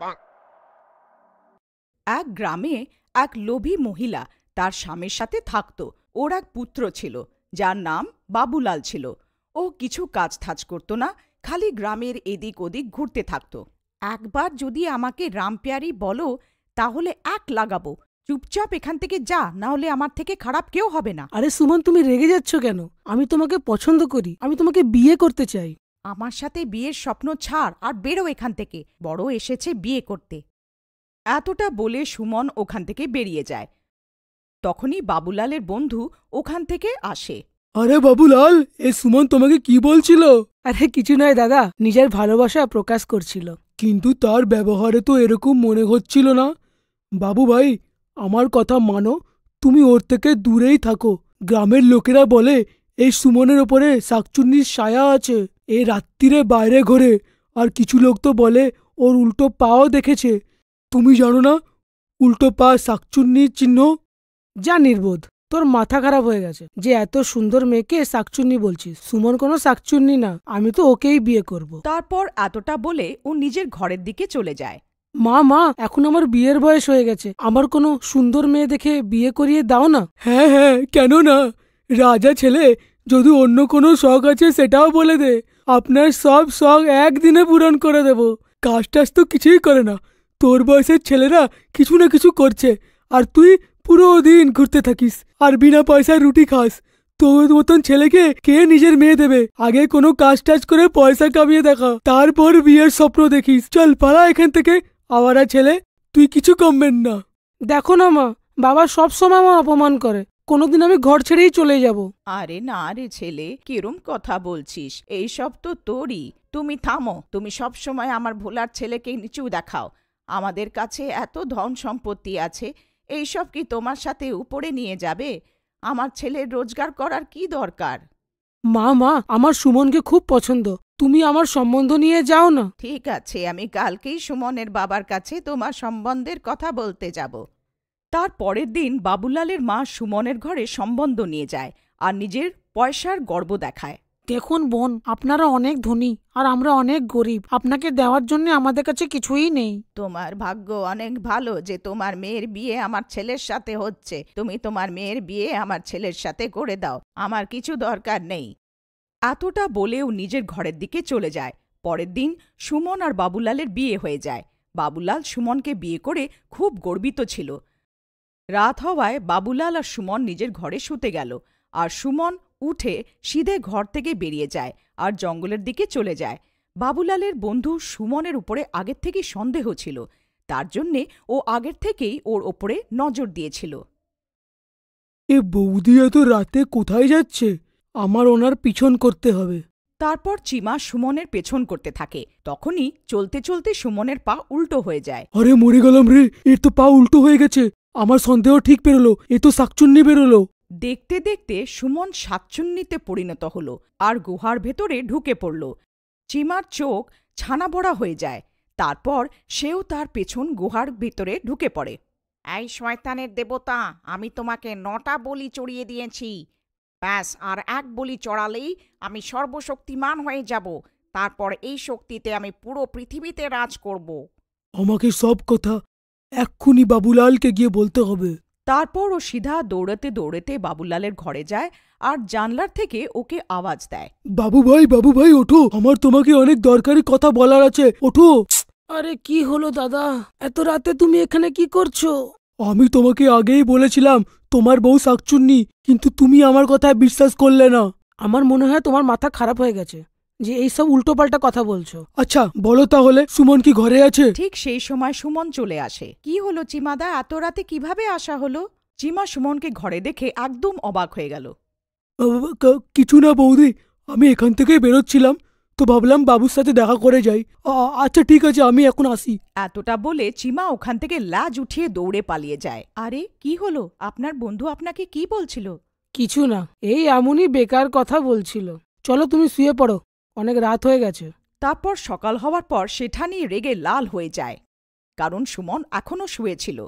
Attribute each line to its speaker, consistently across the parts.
Speaker 1: এক গ্রামে এক লোভী মহিলা তার স্বামীর সাথে থাকত ওর এক পুত্র ছিল যার নাম বাবুলাল ছিল ও কিছু কাজ থাজ করত না খালি গ্রামের এদিক ওদিক ঘুরতে থাকত একবার যদি আমাকে রামপ্যারি বলো তাহলে এক লাগাবো চুপচাপ এখান থেকে যা না হলে আমার থেকে খারাপ কেউ হবে না
Speaker 2: আরে সুমন তুমি রেগে যাচ্ছ কেন আমি তোমাকে পছন্দ করি
Speaker 1: আমি তোমাকে বিয়ে করতে চাই আমার সাথে বিয়ের স্বপ্ন ছাড় আর বেরো এখান থেকে বড় এসেছে বিয়ে করতে এতটা বলে সুমন ওখান থেকে বেরিয়ে যায় তখনই বাবুলালের বন্ধু ওখান থেকে আসে
Speaker 2: আরে বাবুলাল এ সুমন তোমাকে কি বলছিল আরে কিছু নয় দাদা নিজের ভালোবাসা প্রকাশ করছিল কিন্তু তার ব্যবহারে তো এরকম মনে হচ্ছিল না বাবু ভাই আমার কথা মানো তুমি ওর থেকে দূরেই থাকো গ্রামের লোকেরা বলে এই সুমনের ওপরে শাকচুন্নির সায়া আছে এ রাত্রিরে বাইরে ঘোরে আর কিছু লোক তো বলে ওর উল্টো পাও দেখেছে তুমি জানো না উল্টো পা শাকচুন্নির চিহ্ন যা নির্বোধ তোর মাথা খারাপ হয়ে গেছে যে এত সুন্দর মেয়েকে শাকচুন্নি বলছিস সুমন কোনো শাকচুন্নি না আমি তো ওকেই বিয়ে করব।
Speaker 1: তারপর এতটা বলে ও নিজের ঘরের দিকে চলে যায়
Speaker 2: মা মা এখন আমার বিয়ের বয়স হয়ে গেছে আমার কোনো সুন্দর মেয়ে দেখে বিয়ে করিয়ে দাও না হ্যাঁ হ্যাঁ কেন না রাজা ছেলে যদি অন্য কোনো শখ আছে সেটাও বলে দে আপনার সব শখ একদিনে পূরণ করে দেব কাজ টাজ তো কিছুই করে না তোর বয়সের ছেলেরা কিছু না কিছু করছে আর তুই পুরো দিন ঘুরতে থাকিস আর বিনা পয়সায় রুটি খাস তোর মতন ছেলেকে কে নিজের মেয়ে দেবে আগে কোনো কাজ টাজ করে পয়সা কামিয়ে দেখা তারপর বিয়ের স্বপ্ন দেখিস চল পালা এখান থেকে আওয়ারা ছেলে তুই কিছু কমবেন না দেখো না মা বাবা সবসময় আমার অপমান করে কোনোদিন আমি ঘর ছেড়েই চলে যাব
Speaker 1: আরে না রে ছেলে কিরম কথা বলছিস এইসব তো তোরই তুমি থামো তুমি সব সময় আমার ভোলার ছেলেকে নিচু দেখাও আমাদের কাছে এত ধন সম্পত্তি আছে এইসব কি তোমার সাথে উপরে নিয়ে যাবে আমার ছেলের রোজগার করার কি দরকার মা মা
Speaker 2: আমার সুমনকে খুব পছন্দ তুমি
Speaker 1: আমার সম্বন্ধ নিয়ে যাও না ঠিক আছে আমি কালকেই সুমনের বাবার কাছে তোমার সম্বন্ধের কথা বলতে যাব তার পরের দিন বাবুলালের মা সুমনের ঘরে সম্বন্ধ নিয়ে যায় আর নিজের পয়সার গর্ব দেখায় দেখুন বোন আপনারা অনেক ধনী আর আমরা অনেক গরিব আপনাকে দেওয়ার জন্য আমাদের কাছে কিছুই নেই তোমার ভাগ্য অনেক ভালো যে তোমার মেয়ের বিয়ে আমার ছেলের সাথে হচ্ছে তুমি তোমার মেয়ের বিয়ে আমার ছেলের সাথে করে দাও আমার কিছু দরকার নেই এতটা বলেও নিজের ঘরের দিকে চলে যায় পরের দিন সুমন আর বাবুলালের বিয়ে হয়ে যায় বাবুলাল সুমনকে বিয়ে করে খুব গর্বিত ছিল রাত হওয়ায় বাবুলাল আর সুমন নিজের ঘরে শুতে গেল আর সুমন উঠে সিধে ঘর থেকে বেরিয়ে যায় আর জঙ্গলের দিকে চলে যায় বাবুলালের বন্ধু সুমনের উপরে আগের থেকেই সন্দেহ ছিল তার জন্যে ও আগের থেকেই ওর ওপরে নজর দিয়েছিল
Speaker 2: এ বৌদি এত রাতে কোথায় যাচ্ছে আমার ওনার পিছন করতে হবে
Speaker 1: তারপর চিমা সুমনের পেছন করতে থাকে তখনই চলতে চলতে সুমনের পা উল্টো হয়ে যায়
Speaker 2: আরে মরে গেলাম রে এর তো পা উল্টো হয়ে গেছে আমার সন্দেহ ঠিক বেরোলো এ তো শাকচুন্নি বেরোলো
Speaker 1: দেখতে দেখতে সুমন শাকচুন্নিতে পরিণত হল আর গুহার ভেতরে ঢুকে পড়ল চিমার চোখ ছানা হয়ে যায় তারপর সেও তার পেছন গুহার ভেতরে ঢুকে পড়ে এই শয়তানের দেবতা আমি তোমাকে নটা বলি চড়িয়ে দিয়েছি ব্যাস আর এক বলি চড়ালেই আমি সর্বশক্তিমান হয়ে যাব তারপর এই শক্তিতে আমি পুরো পৃথিবীতে রাজ করব
Speaker 2: আমাকে সব কথা এক্ষুনি বাবুলালকে গিয়ে বলতে হবে
Speaker 1: তারপর ও সিধা দৌড়াতে দৌড়াতে বাবুলালের ঘরে যায় আর জানলার থেকে ওকে আওয়াজ দেয়
Speaker 2: বাবু ভাই বাবু ভাই ওঠো আমার তোমাকে অনেক দরকারি কথা বলার আছে ওঠো আরে কি হলো দাদা এত রাতে তুমি এখানে কি করছো আমি তোমাকে আগেই বলেছিলাম তোমার বউ শাকচুন্নি কিন্তু তুমি আমার কথায় বিশ্বাস করলে না আমার মনে হয় তোমার মাথা খারাপ হয়ে গেছে যে এইসব উল্টোপাল্টা কথা বলছো আচ্ছা বলো তাহলে সুমন কি ঘরে আছে
Speaker 1: ঠিক সেই সময় সুমন চলে আসে কি হলো চিমাদা এত রাতে কিভাবে আসা হলো চিমা সুমনকে ঘরে দেখে একদম অবাক হয়ে গেল কিছু না বৌদি আমি
Speaker 2: এখান থেকেই বেরোচ্ছিলাম তো ভাবলাম বাবুর সাথে দেখা করে যাই আচ্ছা ঠিক আছে আমি এখন আসি
Speaker 1: এতটা বলে চিমা ওখান থেকে লাজ উঠিয়ে দৌড়ে পালিয়ে যায় আরে কি হলো আপনার বন্ধু আপনাকে কি বলছিল
Speaker 2: কিছু না এই এমনই বেকার কথা বলছিল চলো তুমি শুয়ে পড়ো অনেক রাত হয়ে গেছে
Speaker 1: তারপর সকাল হওয়ার পর সেঠানি রেগে লাল হয়ে যায় কারণ সুমন এখনও শুয়েছিল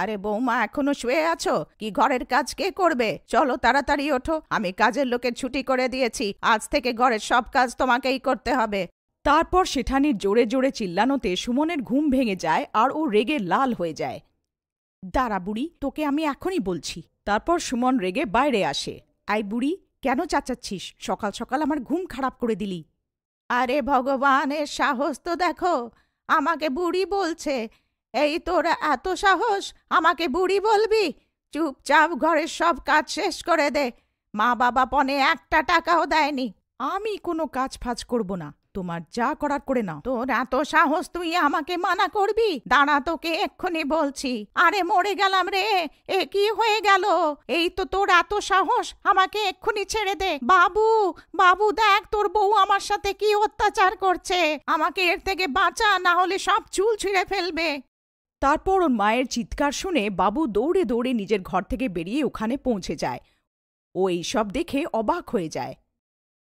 Speaker 1: আরে বৌমা এখনো শুয়ে আছো কি ঘরের কাজ কে করবে চলো তাড়াতাড়ি ওঠো আমি কাজের লোকে ছুটি করে দিয়েছি আজ থেকে ঘরের সব কাজ তোমাকেই করতে হবে তারপর সেঠানির জোরে জোরে চিল্লানোতে সুমনের ঘুম ভেঙে যায় আর ও রেগে লাল হয়ে যায় দাঁড়া বুড়ি তোকে আমি এখনই বলছি তারপর সুমন রেগে বাইরে আসে আই বুড়ি কেন চাচাচ্ছিস সকাল সকাল আমার ঘুম খারাপ করে দিলি আরে ভগবানের সাহস তো দেখো আমাকে বুড়ি বলছে এই তোর এত সাহস আমাকে বুড়ি বলবি চুপচাপ ঘরের সব কাজ শেষ করে দে মা বাবা পনে একটা টাকাও দেয়নি আমি কোনো কাজ ফাজ করব না তোমার যা করার করে নাও তোর এত সাহস তুই আমাকে মানা করবি দাঁড়া তোকে এক্ষুনি বলছি আরে মরে গেলাম রে এ কি হয়ে গেল এই তো তোর এত সাহস আমাকে এক্ষুনি ছেড়ে দে বাবু বাবু দেখ তোর বউ আমার সাথে কি অত্যাচার করছে আমাকে এর থেকে বাঁচা না হলে সব চুল ছিঁড়ে ফেলবে তারপর ওর মায়ের চিৎকার শুনে বাবু দৌড়ে দৌড়ে নিজের ঘর থেকে বেরিয়ে ওখানে পৌঁছে যায় ও এইসব দেখে অবাক হয়ে যায়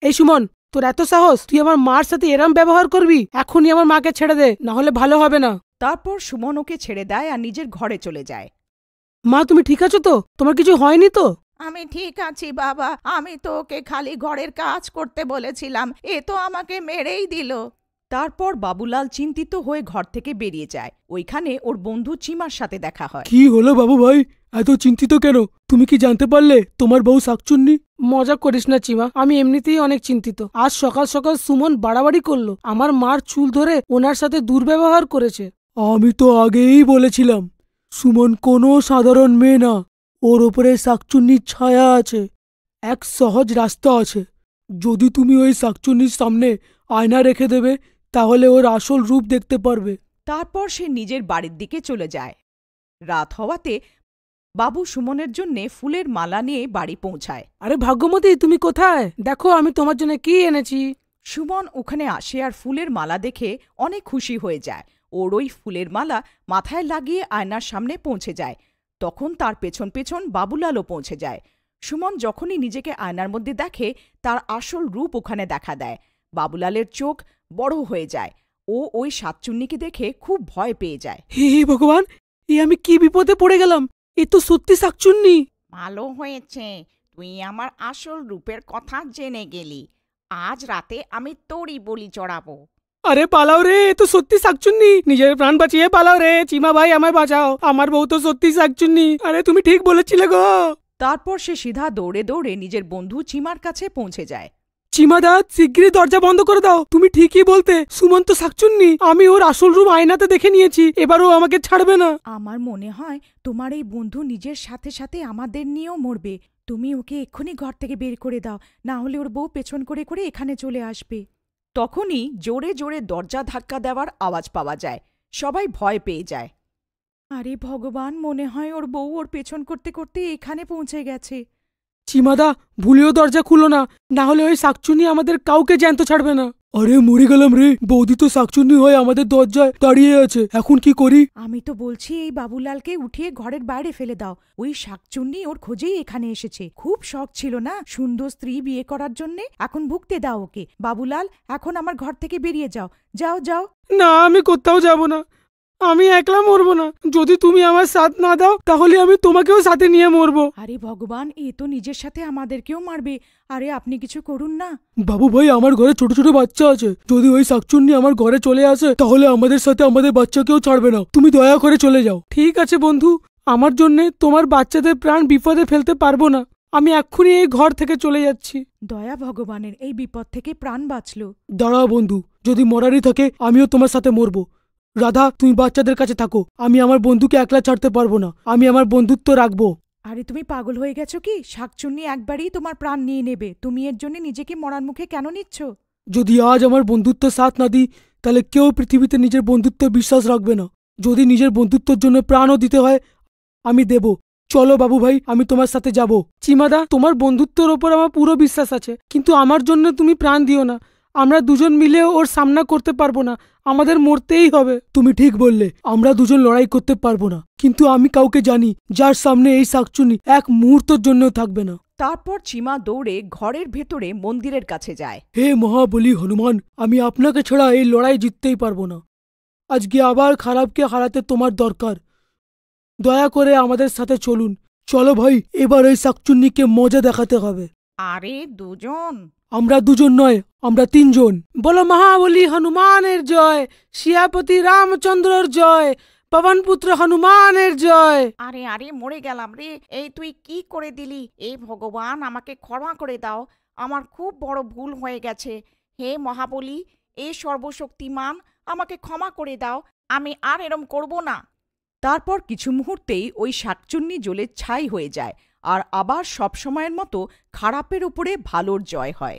Speaker 1: এই
Speaker 2: সুমন তোর এত সাহস তুই আমার মার সাথে এরম ব্যবহার করবি এখনই আমার মাকে ছেড়ে দে না হলে ভালো
Speaker 1: হবে না তারপর সুমন ওকে ছেড়ে দেয় আর নিজের ঘরে চলে যায় মা তুমি ঠিক আছো তো তোমার কিছু হয়নি তো আমি ঠিক আছি বাবা আমি তো ওকে খালি ঘরের কাজ করতে বলেছিলাম এ তো আমাকে মেরেই দিল তারপর বাবুলাল চিন্তিত হয়ে ঘর থেকে বেরিয়ে যায় ওইখানে ওর বন্ধু চিমার সাথে দেখা হয় কি
Speaker 2: হলো বাবু ভাই এত চিন্তিত কেন তুমি কি জানতে পারলে তোমার বউ শাকচুন্নি
Speaker 1: মজা করিস না চিমা আমি এমনিতেই অনেক চিন্তিত
Speaker 2: আজ সকাল সকাল সুমন বাড়াবাড়ি করলো আমার মার চুল ধরে ওনার সাথে দুর্ব্যবহার করেছে আমি তো আগেই বলেছিলাম সুমন কোনো সাধারণ মেয়ে না ওর ওপরে শাকচুন্নির ছায়া আছে এক সহজ রাস্তা আছে যদি তুমি ওই শাকচুন্নির সামনে আয়না রেখে দেবে তাহলে ওর আসল রূপ দেখতে পারবে
Speaker 1: তারপর সে নিজের বাড়ির দিকে চলে যায় রাত হওয়াতে বাবু সুমনের জন্য ফুলের মালা নিয়ে বাড়ি পৌঁছায় আরে ভাগ্যমতী তুমি কোথায় দেখো আমি তোমার জন্য কি এনেছি সুমন ওখানে আসে আর ফুলের মালা দেখে অনেক খুশি হয়ে যায় ওর ওই ফুলের মালা মাথায় লাগিয়ে আয়নার সামনে পৌঁছে যায় তখন তার পেছন পেছন বাবুলালও পৌঁছে যায় সুমন যখনই নিজেকে আয়নার মধ্যে দেখে তার আসল রূপ ওখানে দেখা দেয় বাবুলালের চোখ বড় হয়ে যায় ও ওই সাতচুন্নিকে দেখে খুব ভয় পেয়ে যায়
Speaker 2: হে ভগবান এ আমি কি বিপদে পড়ে গেলাম এ তো সত্যি শাকচুন্নি
Speaker 1: ভালো হয়েছে তুই আমার আসল রূপের কথা জেনে গেলি আজ রাতে আমি তোরই বলি চড়াবো
Speaker 2: আরে পালাও রে এ তো সত্যি শাকচুন্নি নিজের প্রাণ বাঁচিয়ে পালাও রে চিমা ভাই আমায় বাঁচাও আমার বউ তো সত্যি শাকচুন্নি আরে তুমি ঠিক বলেছিলে
Speaker 1: গো তারপর সে সিধা দৌড়ে দৌড়ে নিজের বন্ধু চিমার কাছে পৌঁছে যায় চিমাদা
Speaker 2: শীঘ্রই দরজা বন্ধ করে দাও তুমি ঠিকই বলতে সুমন্ত শাকচুন্নি আমি ওর আসল রুম আয়নাতে দেখে নিয়েছি এবার ও আমাকে ছাড়বে না
Speaker 1: আমার মনে হয় তোমার এই বন্ধু নিজের সাথে সাথে আমাদের নিয়েও মরবে তুমি ওকে এক্ষুনি ঘর থেকে বের করে দাও না হলে ওর বউ পেছন করে করে এখানে চলে আসবে তখনই জোরে জোরে দরজা ধাক্কা দেওয়ার আওয়াজ পাওয়া যায় সবাই ভয় পেয়ে যায় আরে ভগবান মনে হয় ওর বউ ওর পেছন করতে করতে এখানে পৌঁছে গেছে
Speaker 2: চিমাদা ভুলেও দরজা খুলো না না হলে ওই শাকচুনি আমাদের কাউকে জ্যান্ত ছাড়বে না আরে মরে গেলাম রে বৌদি তো শাকচুন্নি হয়ে আমাদের দরজায় দাঁড়িয়ে আছে এখন কি করি
Speaker 1: আমি তো বলছি এই বাবুলালকে উঠিয়ে ঘরের বাইরে ফেলে দাও ওই শাকচুন্নি ওর খোঁজেই এখানে এসেছে খুব শখ ছিল না সুন্দর স্ত্রী বিয়ে করার জন্য এখন ভুগতে দাও ওকে বাবুলাল এখন আমার ঘর থেকে বেরিয়ে যাও যাও যাও না আমি কোথাও যাব না
Speaker 2: আমি একলা মরবো না যদি তুমি আমার সাথ না দাও তাহলে আমি তোমাকেও সাথে নিয়ে মরবো
Speaker 1: আরে ভগবান এ তো নিজের সাথে আমাদেরকেও মারবে আরে আপনি কিছু করুন না
Speaker 2: বাবু ভাই আমার ঘরে ছোট ছোট বাচ্চা আছে যদি ওই শাকচুন্নি আমার ঘরে চলে আসে তাহলে আমাদের সাথে আমাদের বাচ্চাকেও ছাড়বে না তুমি দয়া করে চলে যাও ঠিক আছে বন্ধু আমার জন্যে তোমার বাচ্চাদের প্রাণ বিপদে ফেলতে পারবো না আমি এক্ষুনি এই ঘর থেকে চলে যাচ্ছি
Speaker 1: দয়া ভগবানের এই বিপদ থেকে প্রাণ বাঁচলো
Speaker 2: দাঁড়াও বন্ধু যদি মরারই থাকে আমিও তোমার সাথে মরবো রাধা তুমি বাচ্চাদের কাছে থাকো আমি আমার বন্ধুকে একলা ছাড়তে পারবো না আমি আমার বন্ধুত্ব রাখবো
Speaker 1: আরে তুমি পাগল হয়ে গেছো কি শাকচুন্নি একবারই তোমার প্রাণ নিয়ে নেবে তুমি এর জন্য নিজেকে মরার মুখে কেন নিচ্ছ
Speaker 2: যদি আজ আমার বন্ধুত্ব সাথ না দিই তাহলে কেউ পৃথিবীতে নিজের বন্ধুত্ব বিশ্বাস রাখবে না যদি নিজের বন্ধুত্বর জন্য প্রাণও দিতে হয় আমি দেব চলো বাবু ভাই আমি তোমার সাথে যাব চিমাদা তোমার বন্ধুত্বের ওপর আমার পুরো বিশ্বাস আছে কিন্তু আমার জন্য তুমি প্রাণ দিও না আমরা দুজন মিলে ওর সামনা করতে পারবো না আমাদের মরতেই হবে তুমি ঠিক বললে আমরা দুজন লড়াই করতে পারবো না কিন্তু আমি কাউকে জানি যার সামনে এই শাকচুনি এক মুহূর্তের জন্য থাকবে না
Speaker 1: তারপর চিমা দৌড়ে ঘরের ভেতরে মন্দিরের কাছে যায়
Speaker 2: হে মহাবলী হনুমান আমি আপনাকে ছাড়া এই লড়াই জিততেই পারবো না আজকে আবার খারাপকে হারাতে তোমার দরকার দয়া করে আমাদের সাথে চলুন চলো ভাই এবার ওই শাকচুন্নিকে মজা দেখাতে হবে আরে দুজন আমরা দুজন নয় আমরা তিনজন বলো মহাবলী হনুমানের জয় শিয়াপতি রামচন্দ্রর জয় পবন পুত্র হনুমানের জয়
Speaker 1: আরে আরে মরে গেলাম রে এই তুই কি করে দিলি এ ভগবান আমাকে ক্ষমা করে দাও আমার খুব বড় ভুল হয়ে গেছে হে মহাবলী এ সর্বশক্তিমান আমাকে ক্ষমা করে দাও আমি আর এরম করব না তারপর কিছু মুহূর্তেই ওই শাকচুন্নি জলের ছাই হয়ে যায় আর আবার সবসময়ের মতো খারাপের উপরে ভালোর জয় হয়